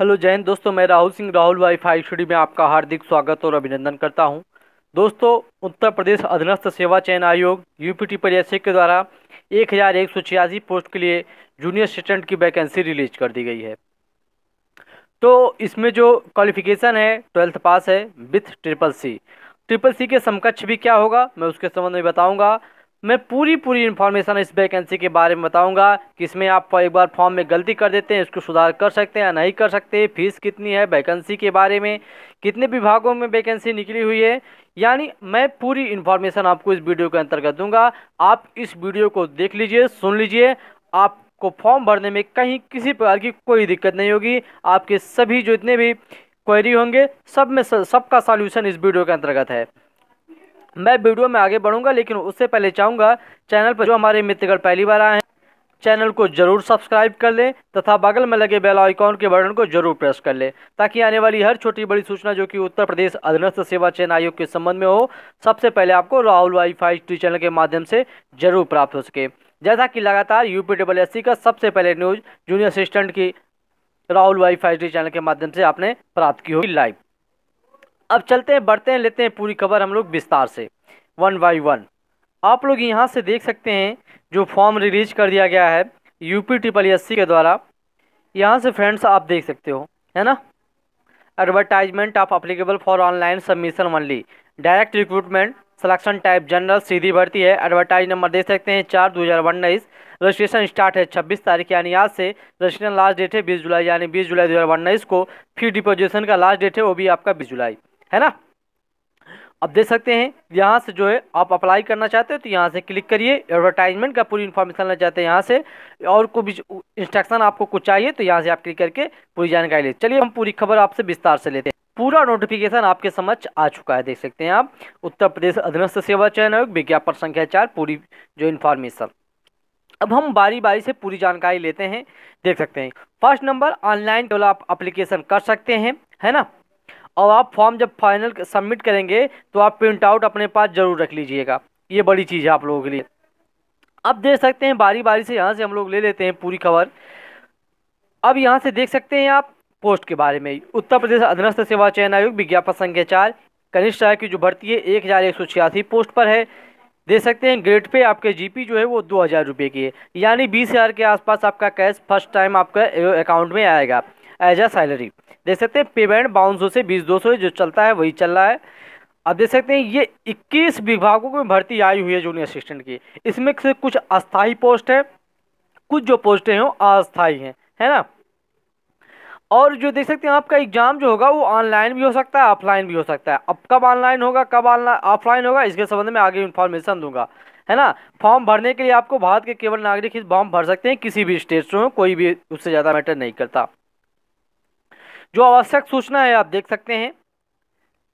hello जैन दोस्तों मैं Rahul Singh Rahul wifi study में आपका हार्दिक स्वागत और अभिनंदन करता हूं दोस्तों उत्तर प्रदेश अधीनस्थ सेवा चयन आयोग यूपीटी परिषद के द्वारा एक हज़ार एक सौ छियासी पोस्ट के लिए जूनियर असिस्टेंट की वैकेंसी रिलीज कर दी गई है तो इसमें जो क्वालिफिकेशन है ट्वेल्थ पास है with triple C triple C के समकक्ष भी क्या होगा मैं उसके संबंध में बताऊंगा मैं पूरी पूरी इन्फॉर्मेशन इस वैकेंसी के बारे में बताऊंगा कि इसमें आप एक बार फॉर्म में गलती कर देते हैं इसको सुधार कर सकते हैं या नहीं कर सकते फीस कितनी है वैकेंसी के बारे में कितने विभागों में वैकेंसी निकली हुई है यानी मैं पूरी इन्फॉर्मेशन आपको इस वीडियो के अंतर्गत दूंगा आप इस वीडियो को देख लीजिए सुन लीजिए आप को फॉर्म भरने में कहीं किसी प्रकार की कोई दिक्कत नहीं होगी आपके सभी जो इतने भी क्वेरी होंगे सब में सबका सॉल्यूशन इस वीडियो के अंतर्गत है मैं वीडियो में आगे बढ़ूंगा लेकिन उससे पहले चाहूँगा चैनल पर जो हमारे मित्रगढ़ पहली बार आए हैं चैनल को जरूर सब्सक्राइब कर लें तथा बगल में लगे बेल आइकॉन के बटन को जरूर प्रेस कर लें ताकि आने वाली हर छोटी बड़ी सूचना जो कि उत्तर प्रदेश अधीनस्थ सेवा चयन आयोग के संबंध में हो सबसे पहले आपको राहुल फाइव टी चैनल के माध्यम से जरूर प्राप्त हो सके जैसा कि लगातार यूपी डबल एस का सबसे पहले न्यूज जूनियर असिस्टेंट की राहुल फाइव टी चैनल के माध्यम से आपने प्राप्त की होगी लाइव अब चलते हैं बढ़ते हैं लेते हैं पूरी खबर हम लोग विस्तार से वन बाई वन आप लोग यहाँ से देख सकते हैं जो फॉर्म रिलीज कर दिया गया है यूपी ट्रिपल एस के द्वारा यहाँ से फ्रेंड्स आप देख सकते हो है ना advertisement of applicable for online submission only direct recruitment selection type general सीधी भर्ती है एडवर्टाइज नंबर देख सकते हैं चार दो हज़ार उन्नीस रजिस्ट्रेशन स्टार्ट है छब्बीस तारीख यानी आज से रजिस्ट्रेशन लास्ट डेट है बीस जुलाई यानी बीस जुलाई दो हज़ार उन्नीस को फिर डिपोजिशन का लास्ट डेट है वो भी आपका बीस जुलाई है ना अब देख सकते हैं यहाँ से जो है आप अप्लाई करना चाहते हो तो यहाँ से क्लिक करिए एडवर्टाइजमेंट का पूरी इन्फॉर्मेशन लेना चाहते हैं यहाँ से और कोई भी इंस्ट्रक्शन आपको कुछ चाहिए तो यहाँ से आप क्लिक करके पूरी जानकारी ले चलिए हम पूरी खबर आपसे विस्तार से लेते हैं पूरा नोटिफिकेशन आपके समझ आ चुका है देख सकते हैं आप उत्तर प्रदेश अधीनस्थ सेवा चयन आयोग विज्ञापन संख्या चार पूरी जो इन्फॉर्मेशन अब हम बारी बारी से पूरी जानकारी लेते हैं देख सकते हैं first number online develop application कर सकते हैं है ना और आप फॉर्म जब फाइनल सबमिट करेंगे तो आप प्रिंट आउट अपने पास ज़रूर रख लीजिएगा ये बड़ी चीज़ है आप लोगों के लिए अब देख सकते हैं बारी बारी से यहाँ से हम लोग ले लेते हैं पूरी खबर अब यहाँ से देख सकते हैं आप पोस्ट के बारे में उत्तर प्रदेश अधीनस्थ सेवा चयन आयोग विज्ञापन संख्या चार कनिष्ठ आयोग की जो भर्ती है एक हज़ार एक सौ छियासी पोस्ट पर है देख सकते हैं ग्रेड पे आपके जीपी जो है वो दो हज़ार रुपये की है यानी बीस हज़ार के आसपास आपका कैश फर्स्ट टाइम आपका अकाउंट में आएगा एज ए सैलरी देख सकते हैं पेमेंट बाउंस सौ से बीस दो सौ जो चलता है वही चल रहा है अब देख सकते हैं ये 21 विभागों में भर्ती आई हुई है जूनियर असिस्टेंट की इसमें से कुछ अस्थाई पोस्ट है कुछ जो पोस्टें हैं वो अस्थाई हैं है ना और जो देख सकते हैं आपका एग्ज़ाम जो होगा वो ऑनलाइन भी हो सकता है ऑफलाइन भी हो सकता है अब कब ऑनलाइन होगा कब ऑनलाइन ऑफलाइन होगा इसके संबंध में आगे इन्फॉर्मेशन दूंगा है ना फॉर्म भरने के लिए आपको भारत के केवल नागरिक ही फॉर्म भर सकते हैं किसी भी स्टेट से हो कोई भी उससे ज़्यादा मैटर नहीं करता जो आवश्यक सूचना है आप देख सकते हैं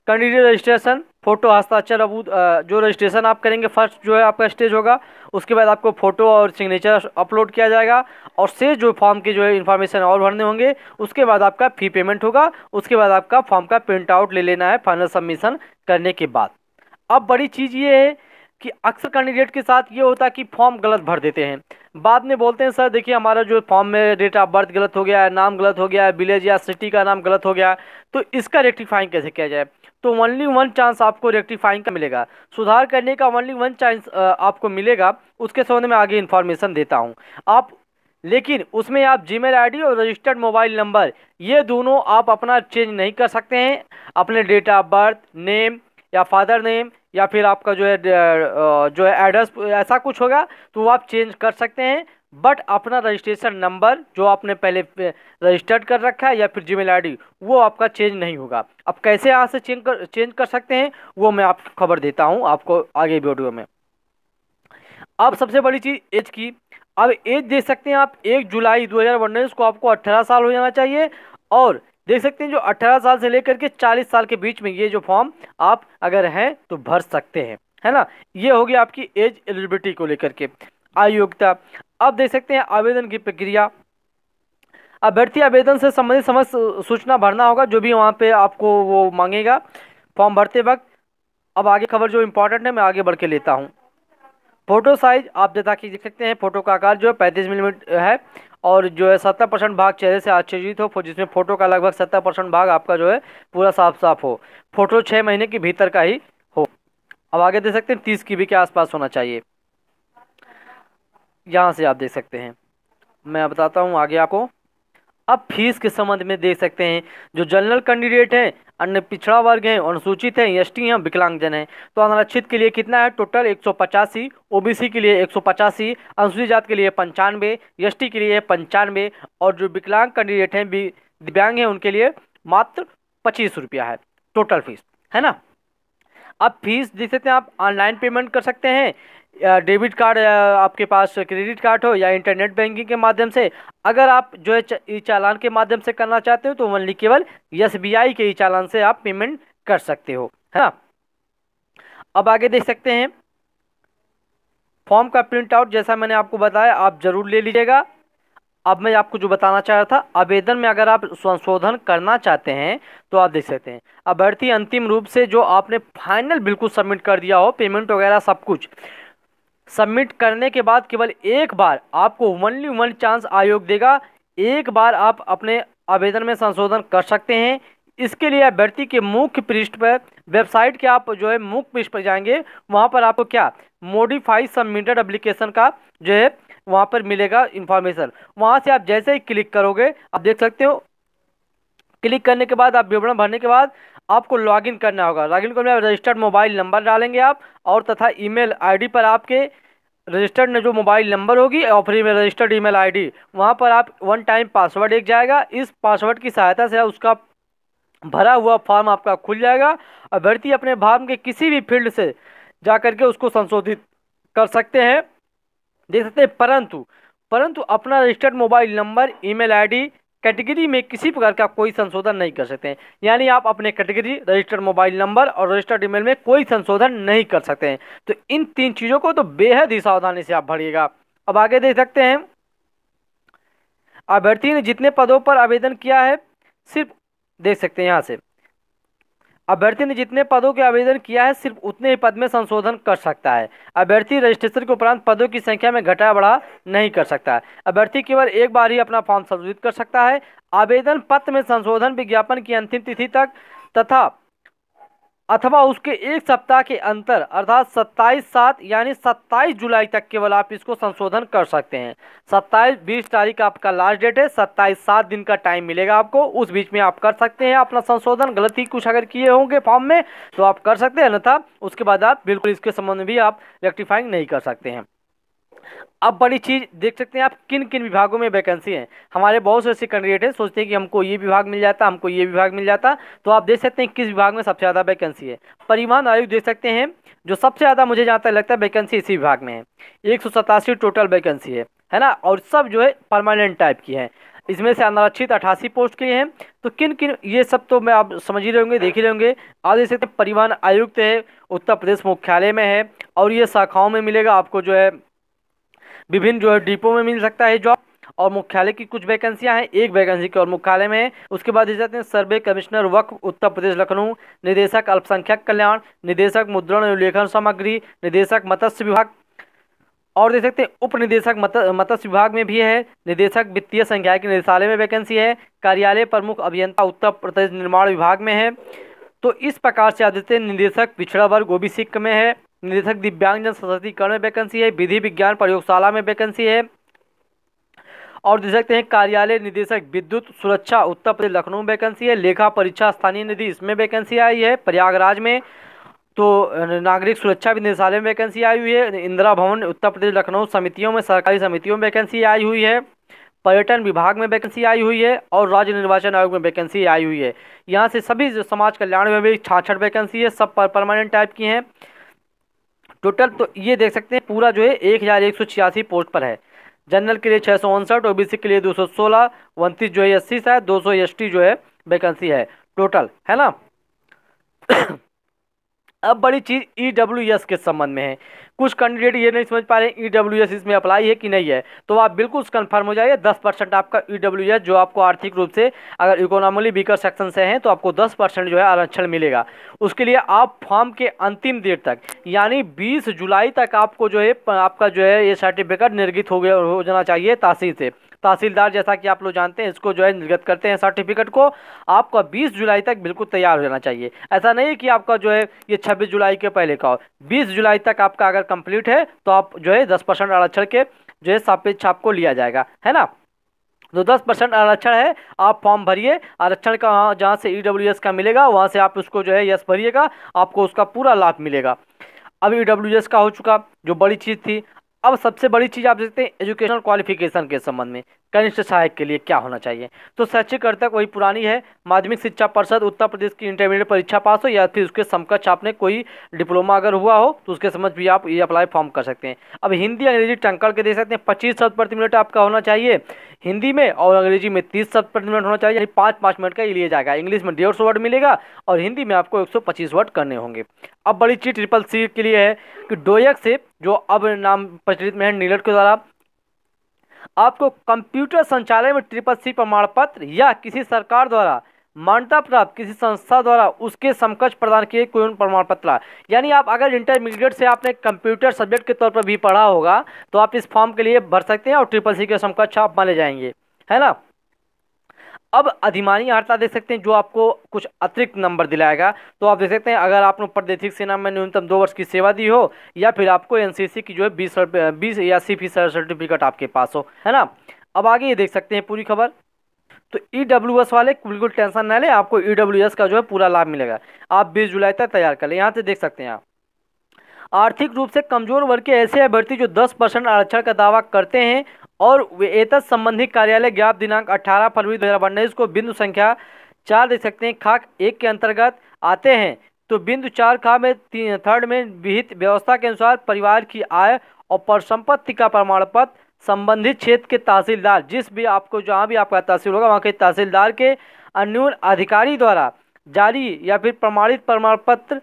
कैंडिडेट रजिस्ट्रेशन फोटो हस्ताक्षर अबूद जो रजिस्ट्रेशन आप करेंगे फर्स्ट जो है आपका स्टेज होगा उसके बाद आपको फोटो और सिग्नेचर अपलोड किया जाएगा और से जो फॉर्म के जो है इन्फॉर्मेशन और भरने होंगे उसके बाद आपका फी पेमेंट होगा उसके बाद आपका फॉर्म का प्रिंट आउट ले लेना है फाइनल सबमिशन करने के बाद अब बड़ी चीज़ ये है कि अक्सर कैंडिडेट के साथ ये होता है कि फॉर्म गलत भर देते हैं बाद में बोलते हैं सर देखिए हमारा जो फॉर्म में डेट ऑफ बर्थ गलत हो गया है नाम गलत हो गया है विलेज या सिटी का नाम गलत हो गया तो इसका रेक्टिफाइंग कैसे किया जाए तो ओनली वन चांस आपको रेक्टिफाइंग का मिलेगा सुधार करने का ओनली वन चांस आपको मिलेगा उसके संबंध में आगे इन्फॉर्मेशन देता हूँ आप लेकिन उसमें आप जी मेल और रजिस्टर्ड मोबाइल नंबर ये दोनों आप अपना चेंज नहीं कर सकते हैं अपने डेट ऑफ बर्थ नेम या फादर नेम या फिर आपका जो है जो है एड्रेस ऐसा कुछ होगा तो वो आप चेंज कर सकते हैं बट अपना रजिस्ट्रेशन नंबर जो आपने पहले रजिस्टर्ड कर रखा है या फिर जीमेल आईडी वो आपका चेंज नहीं होगा अब कैसे यहाँ से चेंज कर चेंज कर सकते हैं वो मैं आप खबर देता हूँ आपको आगे वीडियो में अब सबसे बड़ी चीज़ एज की अब एज देख सकते हैं आप एक जुलाई दो को आपको अट्ठारह साल हो जाना चाहिए और देख सकते हैं जो 18 साल से लेकर के 40 साल के बीच में ये जो फॉर्म आप अगर हैं तो भर सकते हैं है ना ये होगी आपकी एज एलिजिबिलिटी को लेकर के आयोग्यता अब देख सकते हैं आवेदन की प्रक्रिया अभ्यर्थी आवेदन से संबंधित समस्त सूचना भरना होगा जो भी वहाँ पे आपको वो मांगेगा फॉर्म भरते वक्त अब आगे खबर जो इम्पोर्टेंट है मैं आगे बढ़ के लेता हूँ फोटो साइज आप जैसा कि देख सकते हैं फोटो का आकार जो है पैंतीस मिलीमीटर है और जो है सत्तर परसेंट भाग चेहरे से आच्छादित हो जिसमें फोटो का लगभग सत्तर परसेंट भाग आपका जो है पूरा साफ साफ हो फोटो छः महीने के भीतर का ही हो अब आगे देख सकते हैं तीस की के आसपास होना चाहिए यहाँ से आप देख सकते हैं मैं बताता हूँ आगे आपको अब फीस के संबंध में देख सकते हैं जो जनरल कैंडिडेट हैं अन्य पिछड़ा वर्ग हैं अनुसूचित हैं एस टी हैं विकलांगजन हैं तो अनारक्षित के लिए कितना है टोटल एक सौ पचासी ओ बी सी के लिए एक सौ पचासी अनुसूचित जात के लिए पंचानवे एस टी के लिए पंचानवे और जो विकलांग कैंडिडेट हैं दिव्यांग हैं उनके लिए मात्र पच्चीस रुपया है टोटल फीस है ना अब फीस देख सकते हैं आप ऑनलाइन पेमेंट कर सकते हैं डेबिट कार्ड आपके पास क्रेडिट कार्ड हो या इंटरनेट बैंकिंग के माध्यम से अगर आप जो है ई चालान के माध्यम से करना चाहते हो तो ओनली मतलब केवल एस के ई चालान से आप पेमेंट कर सकते हो है ना अब आगे देख सकते हैं फॉर्म का प्रिंट आउट जैसा मैंने आपको बताया आप ज़रूर ले लीजिएगा अब मैं आपको जो बताना चाह रहा था आवेदन में अगर आप संशोधन करना चाहते हैं तो आप देख सकते हैं अभ्यर्थी अंतिम रूप से जो आपने फाइनल बिल्कुल सबमिट कर दिया हो पेमेंट वगैरह सब कुछ सबमिट करने के बाद केवल एक बार आपको वनली वन चांस आयोग देगा एक बार आप अपने आवेदन में संशोधन कर सकते हैं इसके लिए अभ्यर्थी के मुख्य पृष्ठ पर वेबसाइट के आप जो है मुख्य पृष्ठ पर जाएंगे वहाँ पर आपको क्या मोडिफाई सबमिटेड एप्लीकेशन का जो है वहाँ पर मिलेगा इन्फॉर्मेशन वहाँ से आप जैसे ही क्लिक करोगे आप देख सकते हो क्लिक करने के बाद आप विवरण भरने के बाद आपको लॉगिन करना होगा लॉगिन करने रजिस्टर्ड मोबाइल नंबर डालेंगे आप और तथा ईमेल आईडी पर आपके रजिस्टर्ड में जो मोबाइल नंबर होगी और फिर में रजिस्टर्ड ईमेल आईडी वहाँ पर आप वन टाइम पासवर्ड एक जाएगा इस पासवर्ड की सहायता से उसका भरा हुआ फॉर्म आपका खुल जाएगा अभ्यर्थी अपने फार्म के किसी भी फील्ड से जा करके उसको संशोधित कर सकते हैं देख सकते हैं परंतु परंतु अपना registered mobile number email ID category में किसी प्रकार का कोई संशोधन नहीं कर सकते हैं यानी आप अपने कैटेगरी रजिस्टर्ड मोबाइल नंबर और रजिस्टर्ड ईमेल में कोई संशोधन नहीं कर सकते हैं तो इन तीन चीज़ों को तो बेहद ही सावधानी से आप भरिएगा अब आगे देख सकते हैं अभ्यर्थी ने जितने पदों पर आवेदन किया है सिर्फ देख सकते हैं यहाँ से अभ्यर्थी ने जितने पदों के आवेदन किया है सिर्फ उतने ही पद में संशोधन कर सकता है अभ्यर्थी रजिस्ट्रेशन के उपरांत पदों की संख्या में घटा बढ़ा नहीं कर सकता है अभ्यर्थी केवल एक बार ही अपना फॉर्म संशोधित कर सकता है आवेदन पत्र में संशोधन विज्ञापन की अंतिम तिथि तक तथा अथवा उसके एक सप्ताह के अंतर अर्थात सत्ताईस सात यानी सत्ताईस जुलाई तक केवल आप इसको संशोधन कर सकते हैं सत्ताईस बीस तारीख आपका लास्ट डेट है सत्ताईस सात दिन का टाइम मिलेगा आपको उस बीच में आप कर सकते हैं अपना संशोधन गलती कुछ अगर किए होंगे फॉर्म में तो आप कर सकते हैं अन्यथा उसके बाद आप बिल्कुल इसके संबंध में भी आप रेक्टिफाइंग नहीं कर सकते हैं अब बड़ी चीज़ देख सकते हैं आप किन किन विभागों में वैकेंसी है हमारे बहुत से ऐसे कैंडिडेट हैं सोचते हैं कि हमको ये विभाग मिल जाता हमको ये विभाग मिल जाता तो आप देख सकते हैं किस विभाग में सबसे ज़्यादा वैकेंसी है परिवहन आयोग देख सकते हैं जो सबसे ज़्यादा मुझे जहाँ तक लगता है वैकेंसी इसी विभाग में है एक टोटल वैकेंसी है है ना और सब जो है परमानेंट टाइप की है इसमें से अनारक्षित अठासी पोस्ट के लिए हैं तो किन किन ये सब तो मैं आप समझ ही रहे होंगे देख ही रहे होंगे आप देख सकते परिवहन आयुक्त है उत्तर प्रदेश मुख्यालय में है और ये शाखाओं में मिलेगा आपको जो है विभिन्न जो है डिपो में मिल सकता है जॉब और मुख्यालय की कुछ वैकेंसियां हैं एक वैकेंसी की और मुख्यालय में उसके बाद जाते हैं सर्वे कमिश्नर वक्फ उत्तर प्रदेश लखनऊ निदेशक अल्पसंख्यक कल्याण निदेशक मुद्रण एवं लेखन सामग्री निदेशक मत्स्य विभाग और देख सकते हैं उप निदेशक मत्स्य विभाग में भी है निदेशक वित्तीय संख्या के निदेशालय में वैकेंसी है कार्यालय प्रमुख अभियंता उत्तर प्रदेश निर्माण विभाग में है तो इस प्रकार से आदित्य निदेशक पिछड़ा वर्ग ओबीसी में है निदेशक दिव्यांगजन सशक्तिकरण में वैकेंसी है विधि विज्ञान प्रयोगशाला में वैकेंसी है और देख सकते हैं कार्यालय निदेशक विद्युत सुरक्षा उत्तर प्रदेश लखनऊ में वैकेंसी है लेखा परीक्षा स्थानीय निधि इसमें वैकेंसी आई है प्रयागराज में तो नागरिक सुरक्षा निदेशालय में वैकेंसी आई हुई है इंदिरा भवन उत्तर प्रदेश लखनऊ समितियों में सरकारी समितियों में वैकेंसी आई हुई है पर्यटन विभाग में वैकेंसी आई हुई है और राज्य निर्वाचन आयोग में वैकेंसी आई हुई है यहाँ से सभी समाज कल्याण में भी छाछठ वैकेंसी है सब परमानेंट टाइप की हैं टोटल तो ये देख सकते हैं पूरा जो है एक हज़ार एक सौ छियासी पोस्ट पर है जनरल के लिए छः सौ उनसठ ओ के लिए दो सौ सोलह उनतीस जो है अस्सी शायद दो सौ एस जो है वैकेंसी है टोटल है ना अब बड़ी चीज़ ई डब्ल्यू एस के संबंध में है कुछ कैंडिडेट ये नहीं समझ पा रहे हैं ई डब्ल्यू एस इसमें अप्लाई है कि नहीं है तो आप बिल्कुल कन्फर्म हो जाइए दस परसेंट आपका ई डब्ल्यू एस जो आपको आर्थिक रूप से अगर इकोनॉमिकली वीकर सेक्शन से हैं तो आपको दस परसेंट जो है आरक्षण मिलेगा उसके लिए आप फॉर्म के अंतिम डेट तक यानी बीस जुलाई तक आपको जो है आपका जो है ये सर्टिफिकेट निर्गित हो गया हो जाना चाहिए तासी से तहसीलदार जैसा कि आप लोग जानते हैं इसको जो है निर्गत करते हैं सर्टिफिकेट को आपका बीस जुलाई तक बिल्कुल तैयार हो जाना चाहिए ऐसा नहीं कि आपका जो है ये छब्बीस जुलाई के पहले का हो बीस जुलाई तक आपका अगर कंप्लीट है तो आप जो है दस परसेंट आरक्षण के जो है सापेक्ष आपको लिया जाएगा है ना तो दस परसेंट आरक्षण है आप फॉर्म भरिए आरक्षण का वहाँ जहाँ से ई e का मिलेगा वहाँ से आप उसको जो है यस भरिएगा आपको उसका पूरा लाभ मिलेगा अब ई e का हो चुका जो बड़ी चीज़ थी अब सबसे बड़ी चीज़ आप देखते हैं एजुकेशनल क्वालिफिकेशन के संबंध में कनिष्ठ सहायक के लिए क्या होना चाहिए तो शैक्षिक अर्तक वही पुरानी है माध्यमिक शिक्षा परिषद उत्तर प्रदेश की इंटरमीडिएट परीक्षा पास हो या फिर उसके समकक्ष आपने कोई डिप्लोमा अगर हुआ हो तो उसके समझ भी आप ये अप्लाई फॉर्म कर सकते हैं अब हिंदी अंग्रेजी टंकड़ के देख सकते हैं पच्चीस शब्द प्रति मिनट आपका होना चाहिए हिंदी में और अंग्रेजी में तीस शब्द प्रति मिनट होना चाहिए यानी पाँच पाँच मिनट का ये लिया जाएगा इंग्लिश में डेढ़ सौ वर्ड मिलेगा और हिंदी में आपको एक वर्ड करने होंगे अब बड़ी चीज ट्रिपल सी के लिए है कि डोयक से जो अब नाम प्रचलित में है नीलट के द्वारा आपको कंप्यूटर संचालन में ट्रिपल सी प्रमाण पत्र या किसी सरकार द्वारा मान्यता प्राप्त किसी संस्था द्वारा उसके समकक्ष प्रदान किए कोई प्रमाण पत्र यानी आप अगर इंटरमीडिएट से आपने कंप्यूटर सब्जेक्ट के तौर पर भी पढ़ा होगा तो आप इस फॉर्म के लिए भर सकते हैं और ट्रिपल सी के समकक्ष आप माने जाएंगे है ना अब अधिमानी आर्ता देख सकते हैं जो आपको कुछ अतिरिक्त नंबर दिलाएगा तो आप देख सकते हैं अगर आपने प्रदेशिक सेना में न्यूनतम दो वर्ष की सेवा दी हो या फिर आपको एनसीसी की जो है बीस बीस या सी फी सर्टिफिकेट आपके पास हो है ना अब आगे ये देख सकते हैं पूरी खबर तो ई e एस वाले बिल्कुल टेंशन ना लें आपको ई डब्ल्यू एस का जो है पूरा लाभ मिलेगा आप बीस जुलाई तक तैयार कर लें यहाँ से देख सकते हैं आप आर्थिक रूप से कमजोर वर्ग के ऐसे अभ्यर्थी जो 10 परसेंट आरक्षण का दावा करते हैं और एतत् संबंधी कार्यालय ज्ञाप दिनांक 18 फरवरी दो को बिंदु संख्या चार देख सकते हैं खाक एक के अंतर्गत आते हैं तो बिंदु चार खा में थर्ड में विहित व्यवस्था के अनुसार परिवार की आय और संपत्ति का प्रमाण पत्र संबंधित क्षेत्र के तहसीलदार जिस भी आपको जहाँ भी आपका तहसील होगा वहाँ के तहसीलदार के अन्यून अधिकारी द्वारा जारी या फिर प्रमाणित प्रमाण पत्र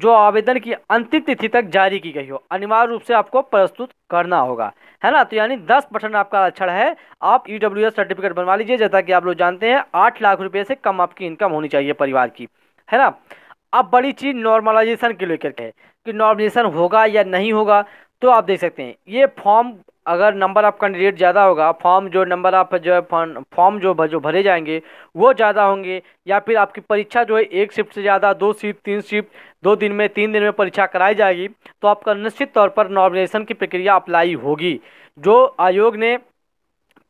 जो आवेदन की अंतिम तिथि तक जारी की गई हो अनिवार्य रूप से आपको प्रस्तुत करना होगा है ना तो यानी दस परसेंट आपका आरक्षण है आप ई डब्ल्यू एस सर्टिफिकेट बनवा लीजिए जैसा कि आप लोग जानते हैं आठ लाख रुपये से कम आपकी इनकम होनी चाहिए परिवार की है ना अब बड़ी चीज़ नॉर्मलाइजेशन के लेकर के कि नॉर्मलाइजेशन होगा या नहीं होगा तो आप देख सकते हैं ये फॉर्म अगर नंबर ऑफ़ कैंडिडेट ज़्यादा होगा फॉर्म जो नंबर आप जो है फॉर्म जो जो भरे जाएंगे वो ज़्यादा होंगे या फिर आपकी परीक्षा जो है एक शिफ्ट से ज़्यादा दो शिफ्ट तीन शिफ्ट दो दिन में तीन दिन में परीक्षा कराई जाएगी तो आपका निश्चित तौर पर नॉमिनेशन की प्रक्रिया अप्लाई होगी जो आयोग ने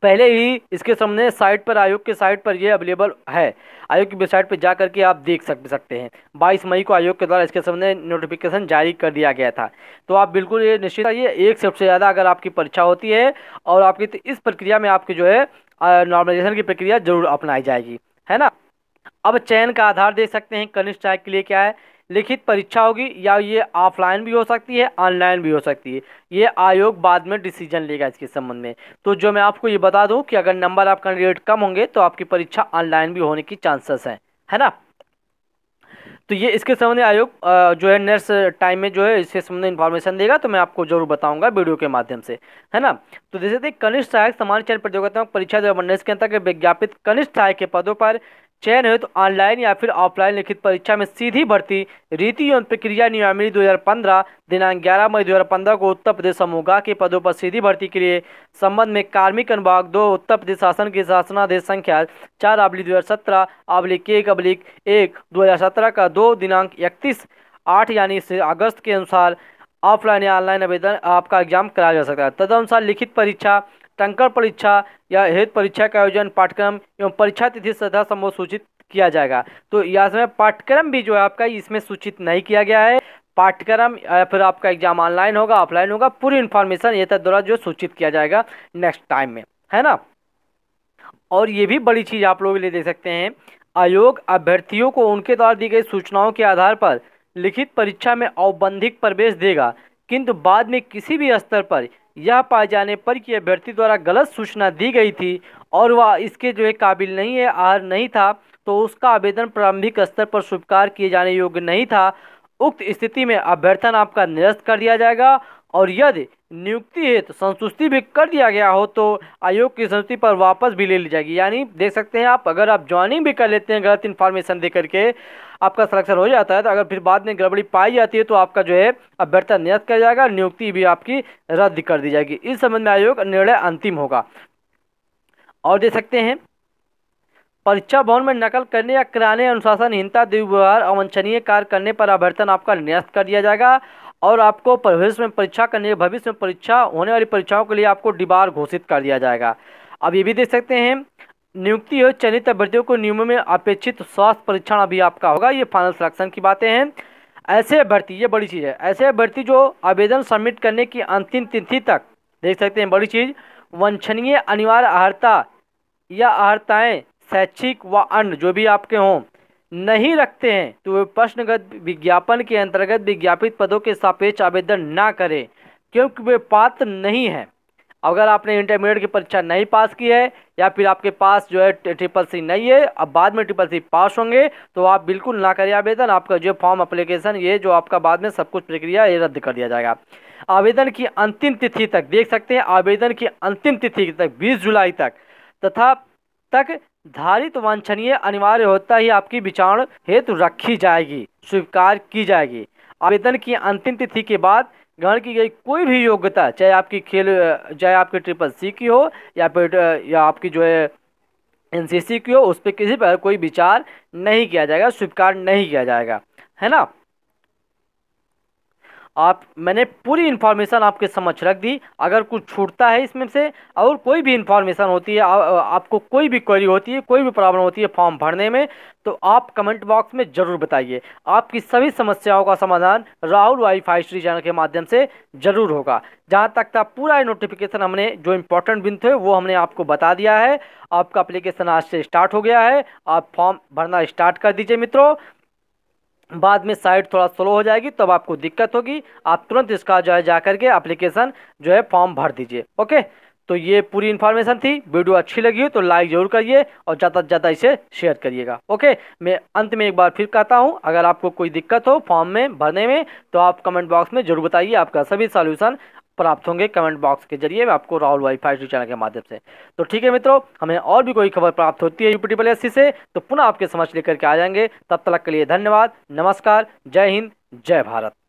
पहले ही इसके सामने साइट पर आयोग के साइट पर ये अवेलेबल है आयोग की वेबसाइट पर जा करके आप देख सक सकते हैं 22 मई को आयोग के द्वारा इसके सामने नोटिफिकेशन जारी कर दिया गया था तो आप बिल्कुल ये निश्चित रहिए एक सबसे ज़्यादा अगर आपकी परीक्षा होती है और आपकी तो इस प्रक्रिया में आपकी जो है नॉर्मलाइजेशन की प्रक्रिया जरूर अपनाई जाएगी है ना अब चयन का आधार देख सकते हैं कनिष्ठ चाय के लिए क्या है लिखित परीक्षा होगी या ये ऑफलाइन भी हो सकती है ऑनलाइन भी हो सकती है ये आयोग बाद में डिसीजन लेगा इसके संबंध में तो जो मैं आपको ये बता दूं कि अगर नंबर आपका रेट कम होंगे तो आपकी परीक्षा ऑनलाइन भी होने की चांसेस हैं है ना तो ये इसके संबंध में आयोग जो है नेक्स्ट टाइम में जो है इसके संबंध में इन्फॉर्मेशन देगा तो मैं आपको जरूर बताऊंगा वीडियो के माध्यम से है ना तो जैसे कनिष्ठ सहायक समान चयन प्रतियोगिता परीक्षा दो हजार उन्नीस के अंतर्गत विज्ञापित कनिष्ठ सहायक के पदों पर चयन हेतु तो ऑनलाइन या फिर ऑफलाइन लिखित परीक्षा में सीधी भर्ती रीति एवं प्रक्रिया नियमावली 2015 दिनांक 11 मई 2015 को उत्तर प्रदेश समूह के पदों पर सीधी भर्ती के लिए संबंध में कार्मिक अनुभाग दो उत्तर प्रदेश शासन के शासनादेश संख्या चार अबलिक दो हज़ार सत्रह अबलिक एक अबलिक एक दो हज़ार सत्रह का दो दिनांक इकतीस आठ यानी अगस्त के अनुसार ऑफलाइन या ऑनलाइन आवेदन आपका एग्जाम कराया जा सकता है तदनुसार लिखित परीक्षा संकर परीक्षा या हेत परीक्षा का आयोजन पाठ्यक्रम एवं परीक्षा तिथि सदा संभव सूचित किया जाएगा तो या समय पाठ्यक्रम भी जो है आपका इसमें सूचित नहीं किया गया है पाठ्यक्रम या फिर आपका एग्जाम ऑनलाइन होगा ऑफलाइन होगा पूरी इन्फॉर्मेशन ये द्वारा जो सूचित किया जाएगा नेक्स्ट टाइम में है ना और ये भी बड़ी चीज़ आप लोग लिए देख सकते हैं आयोग अभ्यर्थियों को उनके द्वारा दी गई सूचनाओं के आधार पर लिखित परीक्षा में औबंधिक प्रवेश देगा किंतु बाद में किसी भी स्तर पर यह पाए जाने पर कि अभ्यर्थी द्वारा गलत सूचना दी गई थी और वह इसके जो है काबिल नहीं है आर नहीं था तो उसका आवेदन प्रारंभिक स्तर पर स्वीकार किए जाने योग्य नहीं था उक्त स्थिति में अभ्यर्थन आपका निरस्त कर दिया जाएगा और यदि नियुक्ति हेतु संतुष्टि भी कर दिया गया हो तो आयोग की संतुष्टि पर वापस भी ले ली जाएगी यानी देख सकते हैं आप अगर आप ज्वाइनिंग भी कर लेते हैं गलत इन्फॉर्मेशन दे करके आपका सलेक्शन हो जाता है तो अगर फिर बाद में गड़बड़ी पाई जाती है तो आपका जो है अभ्यर्थन निरस्त किया जाएगा नियुक्ति भी आपकी रद्द कर दी जाएगी इस संबंध में आयोग निर्णय अंतिम होगा और देख सकते हैं परीक्षा भवन में नकल करने या कराने अनुशासनहीनता दुर्व्यवहार अवंछनीय कार्य करने पर अभ्यर्थन आपका निरस्त कर दिया जाएगा और आपको भविष्य में परीक्षा करने भविष्य में परीक्षा होने वाली परीक्षाओं के लिए आपको डिबार घोषित कर दिया जाएगा अब ये भी देख सकते हैं नियुक्ति और चयनित अभ्यर्थियों को नियमों में अपेक्षित स्वास्थ्य परीक्षण अभी आपका होगा ये फाइनल सिलेक्शन की बातें हैं ऐसे अभ्यर्थी ये बड़ी चीज़ है ऐसे अभ्यर्थी जो आवेदन सबमिट करने की अंतिम तिथि तक देख सकते हैं बड़ी चीज़ वंछनीय अनिवार्य आहर्ता या आहर्ताएँ शैक्षिक व अन्य जो भी आपके हों नहीं रखते हैं तो वे प्रश्नगत विज्ञापन के अंतर्गत विज्ञापित पदों के सापेक्ष आवेदन ना करें क्योंकि वे पात्र नहीं हैं अगर आपने इंटरमीडिएट की परीक्षा नहीं पास की है या फिर आपके पास जो है ट्रिपल सी नहीं है अब बाद में ट्रिपल सी पास होंगे तो आप बिल्कुल ना करें आवेदन आपका जो फॉर्म अप्लीकेशन ये जो आपका बाद में सब कुछ प्रक्रिया ये रद्द कर दिया जाएगा आवेदन की अंतिम तिथि तक देख सकते हैं आवेदन की अंतिम तिथि तक बीस जुलाई तक तथा तक धारित तो वांछनीय अनिवार्य होता ही आपकी विचारण हेतु रखी जाएगी स्वीकार की जाएगी आवेदन की अंतिम तिथि के बाद ग्रहण की गई कोई भी योग्यता चाहे आपकी खेल चाहे आपकी ट्रिपल सी की हो या फिर या आपकी जो है एन सी सी की हो उस पर किसी पर कोई विचार नहीं किया जाएगा स्वीकार नहीं किया जाएगा है ना आप मैंने पूरी इन्फॉर्मेशन आपके समक्ष रख दी अगर कुछ छूटता है इसमें से और कोई भी इन्फॉर्मेशन होती है आ, आपको कोई भी क्वेरी होती है कोई भी प्रॉब्लम होती है फॉर्म भरने में तो आप कमेंट बॉक्स में ज़रूर बताइए आपकी सभी समस्याओं का समाधान Rahul Y five Shri channel के माध्यम से ज़रूर होगा जहाँ तक था पूरा नोटिफिकेशन हमने जो इम्पोर्टेंट बिंदु थे वो हमने आपको बता दिया है आपका अप्लीकेशन आज से स्टार्ट हो गया है आप फॉर्म भरना स्टार्ट कर दीजिए मित्रों बाद में साइट थोड़ा स्लो हो जाएगी तब आपको दिक्कत होगी आप तुरंत इसका जो है जा करके एप्लीकेशन जो है फॉर्म भर दीजिए ओके तो ये पूरी इन्फॉर्मेशन थी वीडियो अच्छी लगी हो तो लाइक जरूर करिए और ज़्यादा से ज़्यादा इसे शेयर करिएगा ओके मैं अंत में एक बार फिर कहता हूँ अगर आपको कोई दिक्कत हो फॉर्म में भरने में तो आप कमेंट बॉक्स में जरूर बताइए आपका सभी सॉल्यूशन प्राप्त होंगे कमेंट बॉक्स के जरिए आपको राहुल वाईफाई फाइव चैनल के माध्यम से तो ठीक है मित्रों हमें और भी कोई खबर प्राप्त होती है यू पी से तो पुनः आपके समझ लेकर के आ जाएंगे तब तक के लिए धन्यवाद नमस्कार जय हिंद जय भारत